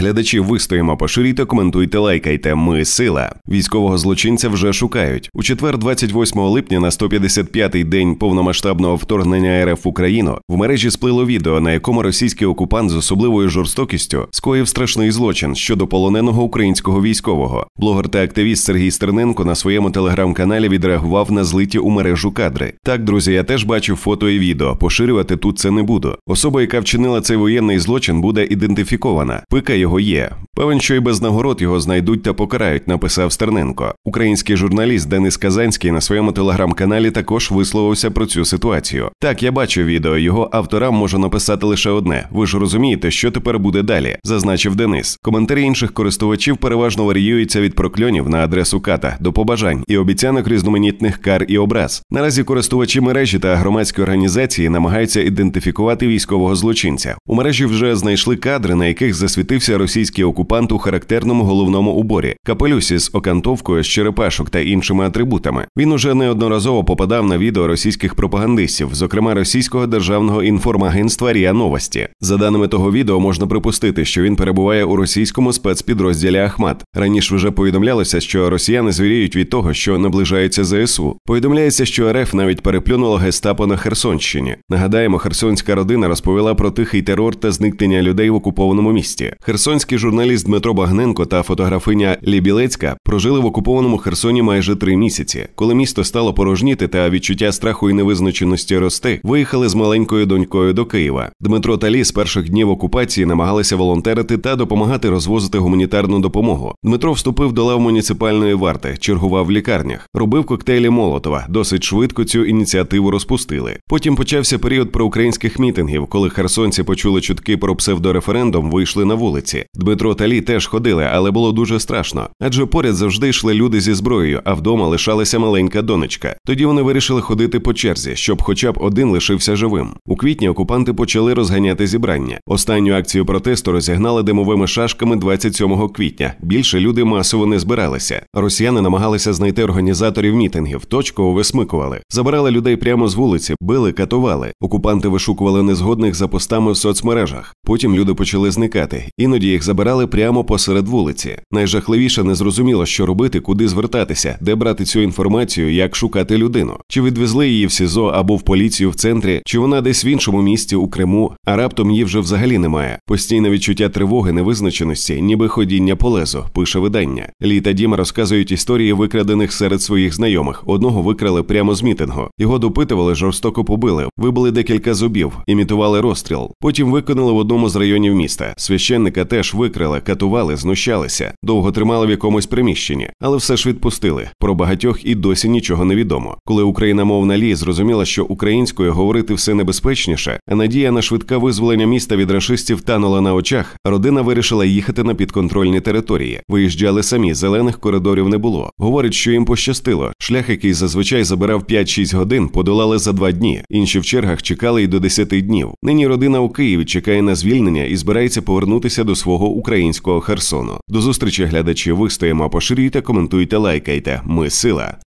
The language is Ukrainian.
Глядачі вистоїмо, поширійте, коментуйте, лайкайте. Ми сила. Військового злочинця вже шукають. У четвер, 28 липня, на 155-й день повномасштабного вторгнення РФ в Україну в мережі сплило відео, на якому російський окупант з особливою жорстокістю скоїв страшний злочин щодо полоненого українського військового. Блогер та активіст Сергій Стерненко на своєму телеграм-каналі відреагував на злиті у мережу кадри. Так, друзі, я теж бачив фото і відео. Поширювати тут це не буду. Особа, яка вчинила цей воєнний злочин, буде ідентифікована. Пика його його є. Певен, що і без нагород його знайдуть та покарають, написав Стерненко. Український журналіст Денис Казанський на своєму телеграм-каналі також висловився про цю ситуацію. Так, я бачу відео. Його авторам можу написати лише одне. Ви ж розумієте, що тепер буде далі, зазначив Денис. Коментарі інших користувачів переважно варіюються від прокльонів на адресу ката до побажань і обіцянок різноманітних кар і образ. Наразі користувачі мережі та громадські організації намагаються ідентифікувати військового злочинця. У мережі вже знайшли кадри, на яких засвітився російський окупант у характерному головному уборі, капелюсі з окантовкою з черепашок та іншими атрибутами. Він уже неодноразово попадав на відео російських пропагандистів, зокрема російського державного інформагентства Рія Новості. За даними того відео, можна припустити, що він перебуває у російському спецпідрозділі Ахмат. Раніше вже повідомлялося, що росіяни звіріють від того, що наближається ЗСУ. Повідомляється, що РФ навіть переплюнуло гестапо на Херсонщині. Нагадаємо, херсонська родина розповіла про тихий терор та зникнення людей в окупованому місті. Херсон Херсонський журналіст Дмитро Багненко та фотографиня Лібілецька прожили в окупованому Херсоні майже три місяці. Коли місто стало порожніти та відчуття страху і невизначеності рости, виїхали з маленькою донькою до Києва. Дмитро та Лі з перших днів окупації намагалися волонтерити та допомагати розвозити гуманітарну допомогу. Дмитро вступив до лав муніципальної варти, чергував в лікарнях, робив коктейлі Молотова. Досить швидко цю ініціативу розпустили. Потім почався період проукраїнських мітингів, коли херсонці почули чутки про псевдореферендум, вийшли на вулиці. Дмитро та Лі теж ходили, але було дуже страшно. Адже поряд завжди йшли люди зі зброєю, а вдома лишалася маленька донечка. Тоді вони вирішили ходити по черзі, щоб хоча б один лишився живим. У квітні окупанти почали розганяти зібрання. Останню акцію протесту розігнали димовими шашками 27 квітня. Більше люди масово не збиралися. Росіяни намагалися знайти організаторів мітингів, точково висмикували, забирали людей прямо з вулиці, били, катували. Окупанти вишукували незгодних за постами в соцмережах. Потім люди почали зникати. Іноді їх забирали прямо посеред вулиці. Найжахливіше не зрозуміло, що робити, куди звертатися, де брати цю інформацію, як шукати людину. Чи відвезли її в СІЗО або в поліцію в центрі, чи вона десь в іншому місті у Криму, а раптом її вже взагалі немає. Постійне відчуття тривоги, невизначеності, ніби ходіння по лезу, пише видання. Літа Діма розказують історії викрадених серед своїх знайомих. Одного викрали прямо з мітингу. Його допитували, жорстоко побили, вибили декілька зубів, імітували розстріл. Потім виконали в одному з районів міста. Священника теж теж викрили, катували, знущалися, довго тримали в якомусь приміщенні, але все ж відпустили. Про багатьох і досі нічого не відомо. Коли україномовна лі зрозуміла, що українською говорити все небезпечніше, а надія на швидке визволення міста від рашистів танула на очах. Родина вирішила їхати на підконтрольні території. Виїжджали самі, зелених коридорів не було. Говорить, що їм пощастило. Шлях, який зазвичай забирав 5-6 годин, подолали за два дні. Інші в чергах чекали й до 10 днів. Нині родина у Києві чекає на звільнення і збирається повернутися до свого свого українського Херсону. До зустрічі глядачі. Ви стоїмо, поширюйте, коментуйте, лайкайте. Ми сила.